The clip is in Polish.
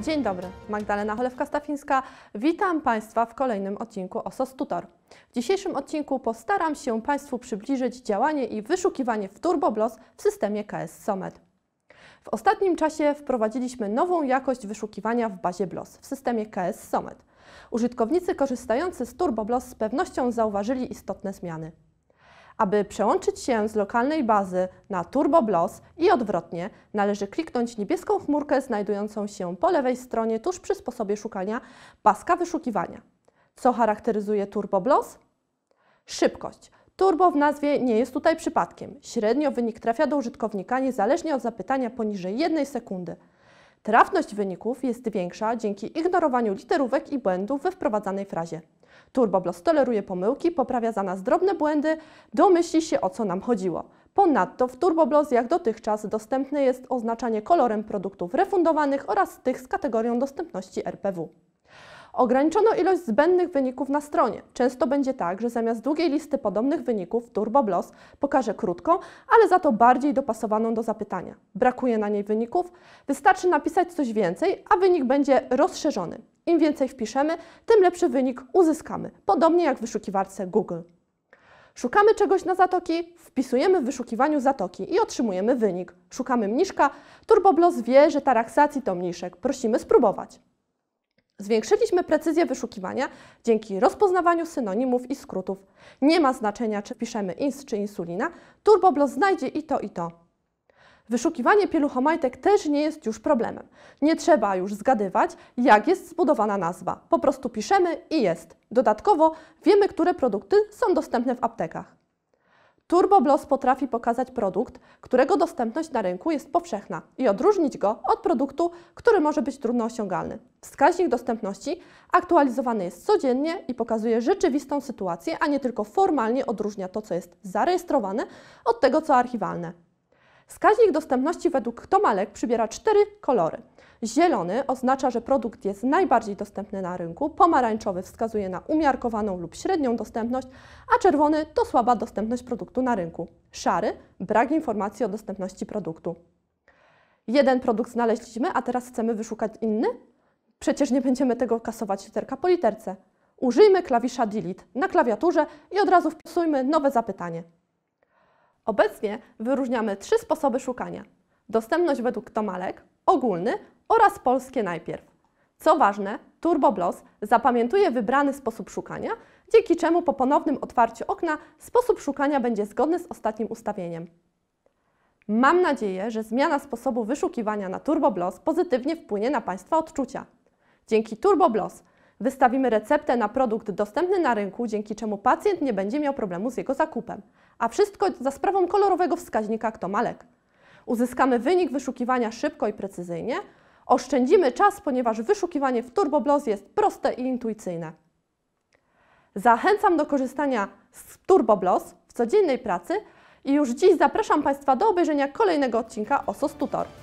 Dzień dobry, Magdalena Cholewka-Stafińska. Witam Państwa w kolejnym odcinku OSOS Tutor. W dzisiejszym odcinku postaram się Państwu przybliżyć działanie i wyszukiwanie w TurboBloss w systemie KS Somet. W ostatnim czasie wprowadziliśmy nową jakość wyszukiwania w bazie BLOS w systemie KS Somet. Użytkownicy korzystający z TurboBloss z pewnością zauważyli istotne zmiany. Aby przełączyć się z lokalnej bazy na Turbo Bloss i odwrotnie, należy kliknąć niebieską chmurkę znajdującą się po lewej stronie tuż przy sposobie szukania paska wyszukiwania. Co charakteryzuje Turbo Bloss? Szybkość. Turbo w nazwie nie jest tutaj przypadkiem. Średnio wynik trafia do użytkownika niezależnie od zapytania poniżej jednej sekundy. Trafność wyników jest większa dzięki ignorowaniu literówek i błędów we wprowadzanej frazie. TurboBlast toleruje pomyłki, poprawia za nas drobne błędy, domyśli się o co nam chodziło. Ponadto w TurboBlast jak dotychczas dostępne jest oznaczanie kolorem produktów refundowanych oraz tych z kategorią dostępności RPW. Ograniczono ilość zbędnych wyników na stronie. Często będzie tak, że zamiast długiej listy podobnych wyników TurboBloss pokaże krótką, ale za to bardziej dopasowaną do zapytania. Brakuje na niej wyników? Wystarczy napisać coś więcej, a wynik będzie rozszerzony. Im więcej wpiszemy, tym lepszy wynik uzyskamy, podobnie jak w wyszukiwarce Google. Szukamy czegoś na zatoki, wpisujemy w wyszukiwaniu zatoki i otrzymujemy wynik. Szukamy mniszka, TurboBloss wie, że taraksacji to mniszek. Prosimy spróbować. Zwiększyliśmy precyzję wyszukiwania dzięki rozpoznawaniu synonimów i skrótów. Nie ma znaczenia, czy piszemy ins czy insulina, TurboBloss znajdzie i to, i to. Wyszukiwanie pieluchomajtek też nie jest już problemem. Nie trzeba już zgadywać, jak jest zbudowana nazwa. Po prostu piszemy i jest. Dodatkowo wiemy, które produkty są dostępne w aptekach. TurboBloss potrafi pokazać produkt, którego dostępność na rynku jest powszechna i odróżnić go od produktu, który może być trudno osiągalny. Wskaźnik dostępności aktualizowany jest codziennie i pokazuje rzeczywistą sytuację, a nie tylko formalnie odróżnia to, co jest zarejestrowane, od tego, co archiwalne. Wskaźnik dostępności według Tomalek przybiera cztery kolory. Zielony oznacza, że produkt jest najbardziej dostępny na rynku, pomarańczowy wskazuje na umiarkowaną lub średnią dostępność, a czerwony to słaba dostępność produktu na rynku. Szary brak informacji o dostępności produktu. Jeden produkt znaleźliśmy, a teraz chcemy wyszukać inny? Przecież nie będziemy tego kasować literka po literce. Użyjmy klawisza Delete na klawiaturze i od razu wpisujmy nowe zapytanie. Obecnie wyróżniamy trzy sposoby szukania. Dostępność według Tomalek, ogólny oraz polskie najpierw. Co ważne, TurboBloss zapamiętuje wybrany sposób szukania, dzięki czemu po ponownym otwarciu okna sposób szukania będzie zgodny z ostatnim ustawieniem. Mam nadzieję, że zmiana sposobu wyszukiwania na TurboBloss pozytywnie wpłynie na Państwa odczucia. Dzięki TurboBloss Wystawimy receptę na produkt dostępny na rynku, dzięki czemu pacjent nie będzie miał problemu z jego zakupem. A wszystko za sprawą kolorowego wskaźnika kto ma lek. Uzyskamy wynik wyszukiwania szybko i precyzyjnie. Oszczędzimy czas, ponieważ wyszukiwanie w TurboBlos jest proste i intuicyjne. Zachęcam do korzystania z TurboBlos w codziennej pracy i już dziś zapraszam Państwa do obejrzenia kolejnego odcinka OSOS Tutor.